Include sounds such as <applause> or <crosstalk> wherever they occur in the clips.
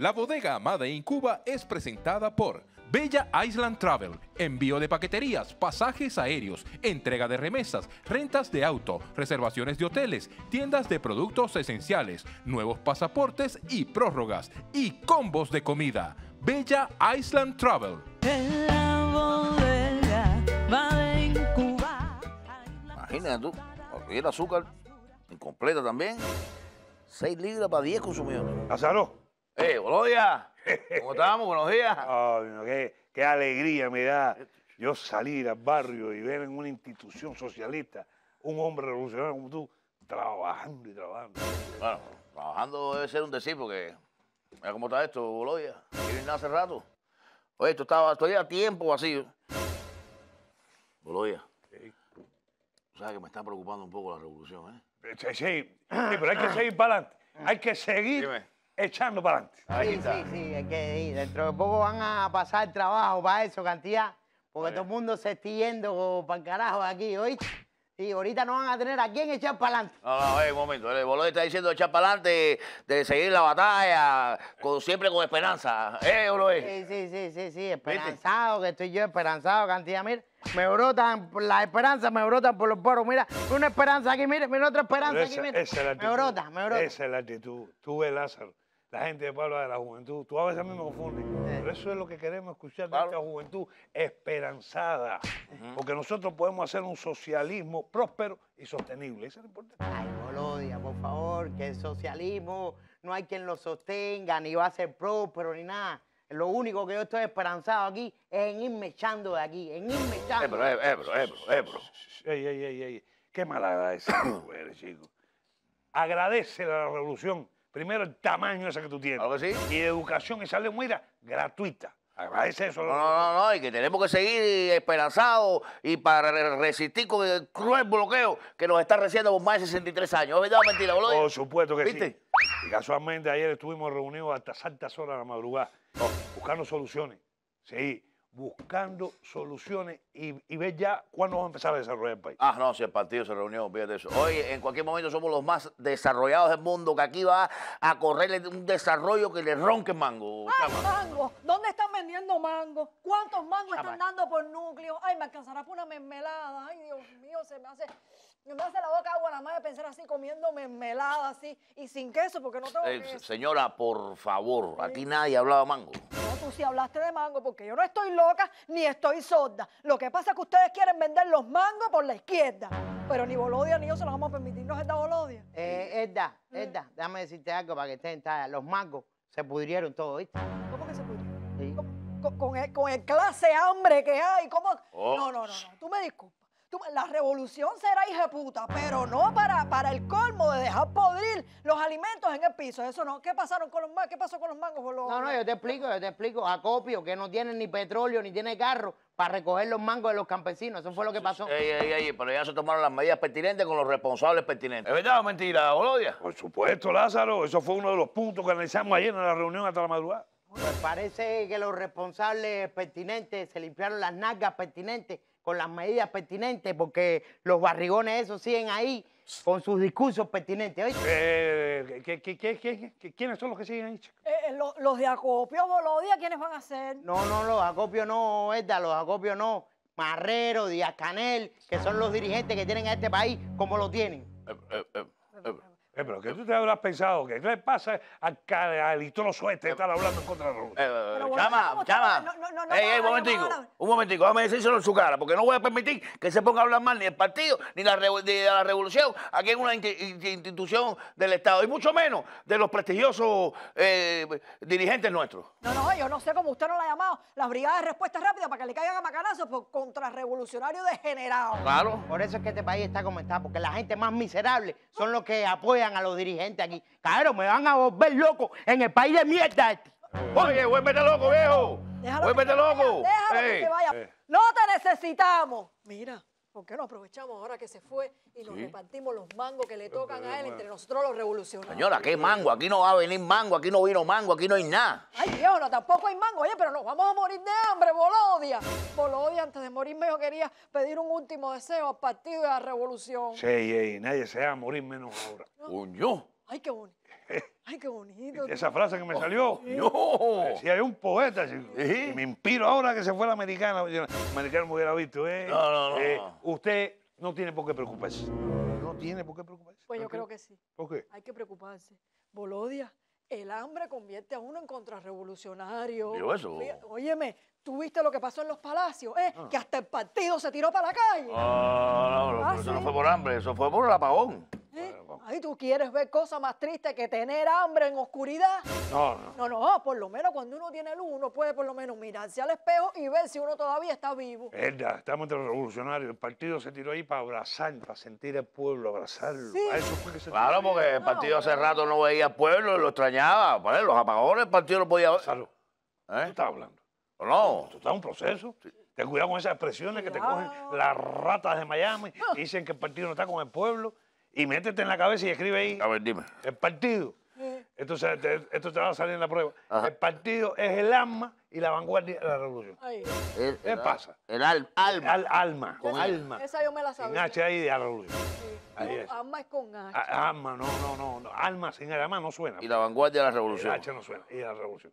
La bodega amada en Cuba es presentada por Bella Island Travel, envío de paqueterías, pasajes aéreos, entrega de remesas, rentas de auto, reservaciones de hoteles, tiendas de productos esenciales, nuevos pasaportes y prórrogas y combos de comida. Bella Island Travel. Imagínate tú, el azúcar, incompleta también, 6 libras para 10 consumidores. Eh, buenos ¿Cómo estamos? Buenos días. <laughs> Oh, qué, alegría me da yo salir al barrio y ver en una institución socialista un hombre revolucionario como tú trabajando y trabajando. Bueno, trabajando debe ser un decir porque mira cómo está esto, Boloya. Aquí vine hace rato. Oye, esto estaba todavía a tiempo vacío. Bolodia. Sí. sabes que me está preocupando un poco la revolución, ¿eh? eh sí, sí, pero hay que seguir para adelante. Hay que seguir echando para adelante. sí, sí, sí, es que dentro de poco van a pasar trabajo para eso, cantidad, porque todo el mundo se está yendo para el carajo aquí, hoy. Y ahorita no van a tener a quién echar para adelante. No, no, un momento. El boludo está diciendo echar para adelante, de seguir la batalla, con, siempre con esperanza. ¿Eh, boludo? Sí, sí, sí, sí, sí, esperanzado, que estoy yo esperanzado, cantidad. Mira, me brotan, las esperanzas me brotan por los poros. Mira, una esperanza aquí, mira, mira otra esperanza aquí, mira. Esa es la actitud, me brota, me brota. Esa es la actitud. Tú ves, Lázaro, la gente de Puebla de la juventud. Tú a veces a mí me confundes. Eh. Pero eso es lo que queremos escuchar de esta juventud esperanzada. Porque nosotros podemos hacer un socialismo próspero y sostenible. Eso es importante. Ay, no lo por favor, que el socialismo no hay quien lo sostenga, ni va a ser próspero, ni nada. Lo único que yo estoy esperanzado aquí es en irme echando de aquí, en irme echando. Ebro, ebro, ebro, Ey, ey, ey, ey. Qué mal agradecido chico. Agradece la revolución Primero, el tamaño ese que tú tienes. Y educación y salud, mira, gratuita. Agradece eso. No, no, no, y que tenemos que seguir esperanzados y para resistir con el cruel bloqueo que nos está recibiendo por más de 63 años. ¿Es verdad o mentira, boludo? Por supuesto que sí. Y casualmente ayer estuvimos reunidos hasta altas horas de la madrugada, oh. buscando soluciones. Sí buscando soluciones y, y ver ya cuándo vamos a empezar a desarrollar el país. Ah, no, si el partido se reunió, fíjate eso. Hoy, en cualquier momento, somos los más desarrollados del mundo, que aquí va a correr un desarrollo que le ronque mango. Ah, mango! ¿Dónde están vendiendo mango? ¿Cuántos mangos están dando por núcleo? ¡Ay, me alcanzará por una mermelada! ¡Ay, Dios mío, se me hace me hace la boca agua nada más de pensar así, comiéndome mermelada así y sin queso, porque no tengo eh, Señora, por favor, aquí nadie hablaba mango. No, tú sí hablaste de mango, porque yo no estoy loca ni estoy sorda. Lo que pasa es que ustedes quieren vender los mangos por la izquierda. Pero ni Bolodia ni yo se los vamos a permitir, ¿no es esta Bolodia? Eh, Edda, Edda, mm. déjame decirte algo para que estén Los mangos se pudrieron todos, ¿viste? ¿Cómo que se pudrieron? Con, el, clase hambre que hay, ¿cómo? Oh. no, no, no, tú me disculpas la revolución será hija puta, pero no para, para el colmo de dejar podrir los alimentos en el piso. Eso no. ¿Qué pasaron con los mangos? ¿Qué pasó con los mangos? boludo? No, no, yo te explico, yo te explico. Acopio, que no tiene ni petróleo, ni tiene carro para recoger los mangos de los campesinos. Eso fue lo que pasó. Ey, ey, ey, pero ya se tomaron las medidas pertinentes con los responsables pertinentes. ¿Es verdad o mentira, Olodia? Por supuesto, Lázaro. Eso fue uno de los puntos que analizamos ayer en la reunión hasta la madrugada. parece que los responsables pertinentes se limpiaron las nalgas pertinentes con las medidas pertinentes, porque los barrigones esos siguen ahí con sus discursos pertinentes. Eh, ¿qué, quiénes son los que siguen ahí? Eh, eh, los de acopio, Bolodia, ¿quiénes van a ser? No, no, los acopio no, Edda, los acopio no. Marrero, Díaz Canel, que son los dirigentes que tienen a este país, como lo tienen? Eh, eh, pero que tú te habrás pensado, que le pasa al suerte de estar hablando en contra de la Rusia? chama un momentico, un momentico, déjame decírselo en su cara, porque no voy a permitir que se ponga a hablar mal ni el partido, ni la, de la revolución, aquí en una institución del Estado, y mucho menos de los prestigiosos eh, dirigentes nuestros. No, no, yo no sé cómo usted no la ha llamado, las brigadas de respuesta rápida para que le caigan a macanazos por contrarrevolucionario degenerado. Claro. Por eso es que este país está como está, porque la gente más miserable son los que apoyan a los dirigentes aquí. Claro, me van a volver loco en el país de mierda este. Oye, vuélvete loco, viejo. Déjalo loco. déjalo vaya. Eh. No te necesitamos. Mira. ¿Por qué no aprovechamos ahora que se fue y nos repartimos los mangos que le tocan a él entre nosotros los revolucionarios? Señora, ¿qué mango? Aquí no va a venir mango, aquí no vino mango, aquí no hay nada. Ay, Dios, no, tampoco hay mango. Oye, pero nos vamos a morir de hambre, Bolodia. Bolodia, antes de morirme yo quería pedir un último deseo al partido de la revolución. Sí, sí nadie se va a morir menos ahora. ¿No? Ay, qué bonito. Ay, qué bonito. Esa frase que me oh, salió. no. Si hay un poeta, me inspiro ahora que se fue la americana. La americana me hubiera visto, ¿eh? No, no, no. Eh, usted no tiene por qué preocuparse. No tiene por qué preocuparse. Pues yo creo que sí. ¿Por qué? Hay que preocuparse. Bolodia, el hambre convierte a uno en contrarrevolucionario. eso. Óyeme, tú viste lo que pasó en los palacios, ¿eh? Ah. Que hasta el partido se tiró para la calle. no, no, no, eso ah, no fue por hambre, eso fue por el apagón. ¿Eh? ¿Ahí Ay, tú quieres ver cosas más tristes que tener hambre en oscuridad. No, no. No, no, por lo menos cuando uno tiene luz, uno puede por lo menos mirarse al espejo y ver si uno todavía está vivo. Verdad, estamos entre los revolucionarios. El partido se tiró ahí para abrazar, para sentir el pueblo, abrazarlo. claro, porque el partido hace rato no veía al pueblo, lo extrañaba. los apagadores el partido no podía ver. Salud. ¿Eh? estás hablando? No. Esto está un proceso. Te Ten cuidado con esas expresiones que te cogen las ratas de Miami. Y ah. dicen que el partido no está con el pueblo y métete en la cabeza y escribe ahí. A ver, dime. El partido. Esto, esto te va a salir en la prueba. El partido es el alma y la vanguardia de la revolución. ¿Qué pasa? El al, alma. alma. Con alma. Esa yo me la sabía. Sin H ahí de la revolución. Alma es con H. alma, no, no, no, Alma sin alma no suena. Y la vanguardia de la revolución. El H no suena. Y la revolución.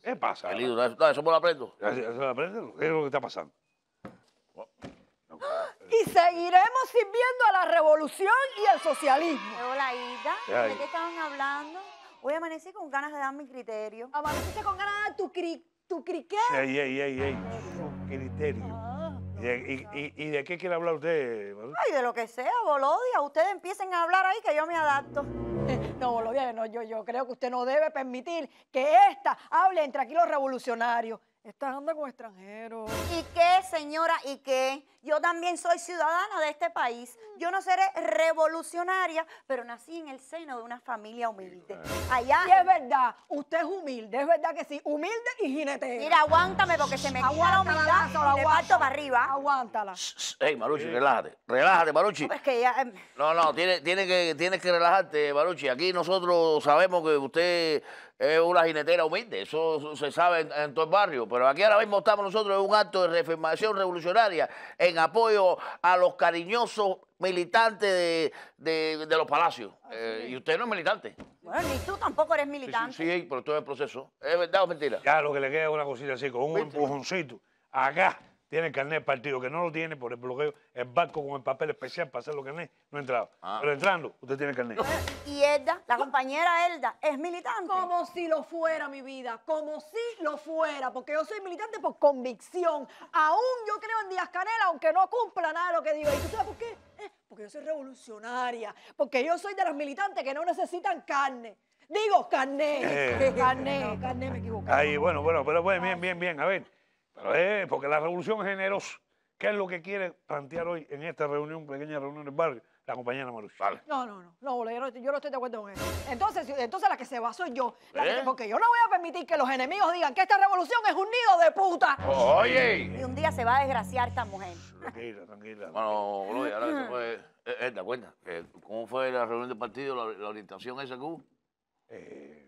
¿Qué pasa? El eso me lo aprendo. Eso, lo aprendo. Es lo que está pasando. Y seguiremos sirviendo a la revolución y al socialismo. Hola, Ida. ¿De qué estaban hablando? a amanecí con ganas de dar mi criterio. Amaneciste con ganas de dar tu, cri tu criqué. Ey, ey, ey, ey. Su criterio. Ah, ¿Y, de qué quiere hablar usted, Ay, de lo que sea, Bolodia. Ustedes empiecen a hablar ahí que yo me adapto. <laughs> No, Bolodia, no, yo, yo creo que usted no debe permitir que esta hable entre aquí los revolucionarios. Estás andando con extranjeros. ¿Y qué, señora? ¿Y qué? Yo también soy ciudadana de este país. Mm. Yo no seré revolucionaria, pero nací en el seno de una familia humilde. Allá. es verdad. Usted es humilde, es verdad que sí. Humilde y jinete. Mira, aguántame porque se me quita la humildad. La para arriba. Aguántala. Ey, Maruchi, relájate. Relájate, Maruchi. No, es que ya, em. no, no, tiene, tiene que, tiene que relajarte, Maruchi. Aquí nosotros sabemos que usted es una jinetera humilde, eso se sabe en, todo el barrio, pero aquí ahora mismo estamos nosotros en un acto de reafirmación revolucionaria en apoyo a los cariñosos militantes de, los palacios. Eh, y usted no es militante. Bueno, ni tú tampoco eres militante. Sí, pero todo es el proceso. ¿Es verdad o mentira? Claro, lo que le queda es una cosita así, con un empujoncito, acá, tiene carnet partido, que no lo tiene por el bloqueo, el banco con el papel especial para hacer los carnet, no entraba. Ah. Pero entrando, usted tiene carnet. Y Elda, la compañera Elda, es militante. Como si lo fuera, mi vida, como si lo fuera, porque yo soy militante por convicción. Aún yo creo en Díaz Canela, aunque no cumpla nada de lo que digo. ¿Y tú sabes por qué? Eh, porque yo soy revolucionaria, porque yo soy de los militantes que no necesitan carne. Digo, carné, eh. carné, me equivoco. Ahí, bueno, bueno, pero bueno, bien, bien, bien, a ver. Eh, porque la revolución generosa, ¿qué es lo que quiere plantear hoy en esta reunión, pequeña reunión en el barrio? La compañera Marucho. Vale. No, no, no, no, yo no, estoy de acuerdo con eso. Entonces, entonces la que se va soy yo. ¿Eh? porque yo no voy a permitir que los enemigos digan que esta revolución es un nido de puta. Oye. Y un día se va a desgraciar esta mujer. Tranquila, tranquila. Bueno, no, ahora se fue, eh, ¿Cómo fue la reunión de partido, la, orientación esa que Eh...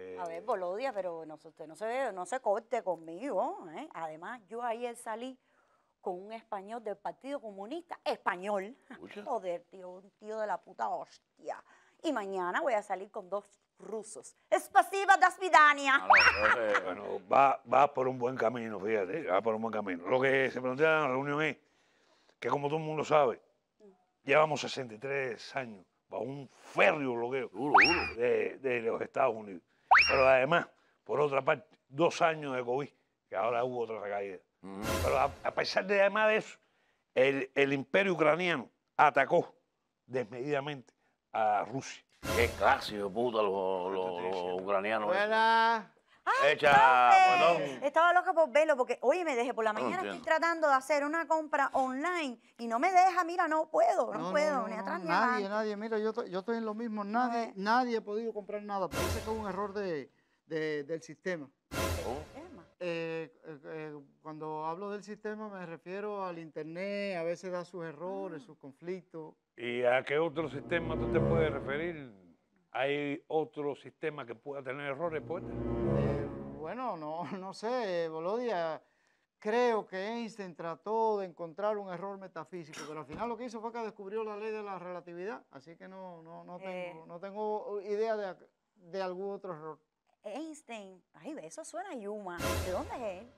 Eh, a ver, Bolodia, pero no, usted no se, ve, no se corte conmigo. ¿eh? Además, yo ayer salí con un español del Partido Comunista Español. Joder, tío, un tío de la puta hostia. Y mañana voy a salir con dos rusos. Es pasiva ah, eh, bueno, va, por un buen camino, fíjate, va por un buen camino. Lo que se plantea en la reunión es que, como todo el mundo sabe, mm. llevamos 63 años bajo un férreo bloqueo de los Estados Unidos. Pero además, por otra parte, dos años de COVID, que ahora hubo otra caída. Pero a, pesar de además de eso, el, imperio ucraniano atacó desmedidamente a Rusia. Qué clásico, puta, los, ucranianos. Estaba loca por verlo porque, oye, me dejé por la mañana, estoy tratando de hacer una compra online y no me deja, mira, no puedo, no, puedo, ni atrás ni Nadie, nadie, mira, yo, yo estoy en lo mismo, nadie, nadie ha podido comprar nada, parece que es un error de, del sistema. Oh. Eh, eh, eh, cuando hablo del sistema me refiero al internet, a veces da sus errores, ah. sus conflictos. ¿Y a qué otro sistema tú te puedes referir? ¿Hay otro sistema que pueda tener errores, poeta? Bueno, no, <laughs> no sé, Bolodia, creo que Einstein trató de encontrar un error metafísico, pero al final lo que hizo fue que descubrió la ley de la relatividad, así que no, no, no, eh. tengo, no idea de, algún otro error. Einstein, ay, eso suena Yuma, ¿de dónde es él?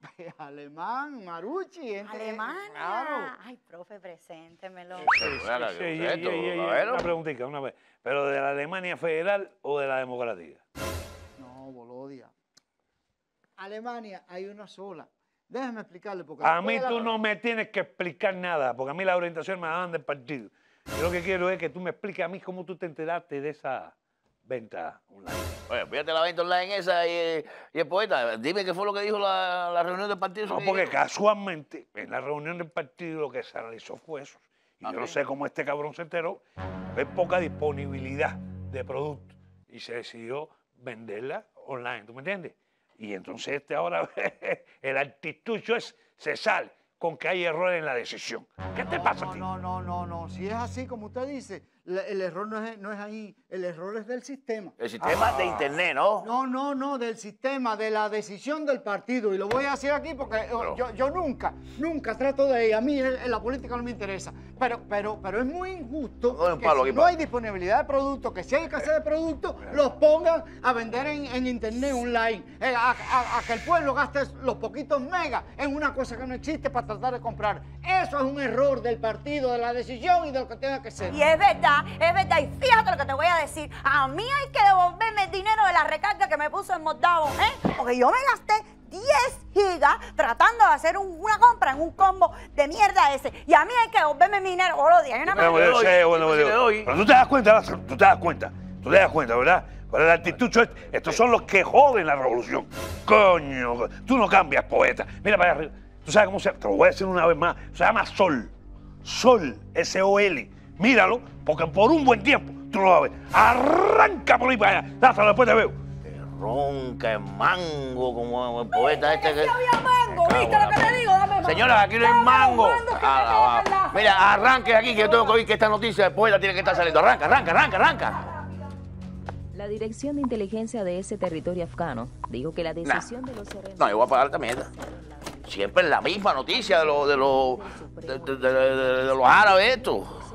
<laughs> Alemán, Marucci. Entre, Alemán, Claro. Ay, profe, preséntemelo. Sí, una preguntita, una vez. ¿Pero de la Alemania federal o de la democrática? No, Bolodia. Alemania hay una sola. Déjame explicarle porque... A mí tú no me tienes que explicar nada, porque a mí la orientación me la dan del partido. Yo lo que quiero es que tú me expliques a mí cómo tú te enteraste de esa venta online. Oye, fíjate la venta online esa y, el poeta. Dime qué fue lo que dijo la, reunión del partido. No, porque casualmente en la reunión del partido lo que se analizó fue eso. Y yo no sé cómo este cabrón se enteró. Hay poca disponibilidad de producto y se decidió venderla online. ¿Tú me entiendes? Y entonces este ahora, <laughs> el yo es, se sale con que hay error en la decisión. ¿Qué te pasa no, a ti? No, no, no, no. Si es así como usted dice, el error no es, no es ahí, el error es del sistema. El sistema de Internet, ¿no? No, no, no, del sistema, de la decisión del partido. Y lo voy a decir aquí porque oh, yo, nunca, nunca trato de... A mí en la política no me interesa. Pero, pero, pero es muy injusto no, que no hay disponibilidad de productos, que si hay escasez de productos, los pongan a vender en, Internet online. Eh, a, que el pueblo gaste los poquitos megas en una cosa que no existe para tratar de comprar. Eso es un error del partido, de la decisión y de lo que tenga que ser. Y es verdad, es verdad. Y fíjate lo que te voy a decir. A mí hay que devolverme el dinero de la recarga que me puso en Moldavo, ¿eh? Porque yo me gasté 10 gigas tratando de hacer una compra en un combo de mierda ese. Y a mí hay que devolverme mi dinero. O lo dije, una bueno, bueno, me bueno, bueno. Pero tú te das cuenta, tú te das cuenta, tú te das cuenta, ¿verdad? Pero la actitud, estos son los que joden la revolución. Coño, tú no cambias, poeta. Mira para allá arriba. ¿Tú sabes cómo se llama? Te lo voy a decir una vez más. Se llama Sol. Sol, S-O-L. Míralo, porque por un buen tiempo tú lo vas a ver. Arranca por ahí para allá. Dáselo, después te veo. ronca el mango, como el poeta este que. había mango, ¿viste lo que te digo? Dame Señoras, aquí no hay mango. Ah, Mira, arranque aquí, que yo tengo que oír que esta noticia después la tiene que estar saliendo. Arranca, arranca, arranca, arranca. La Dirección de Inteligencia de ese territorio afgano dijo que la decisión de los No, yo voy a pagar esta Siempre la misma noticia de, los de, los de los árabes estos.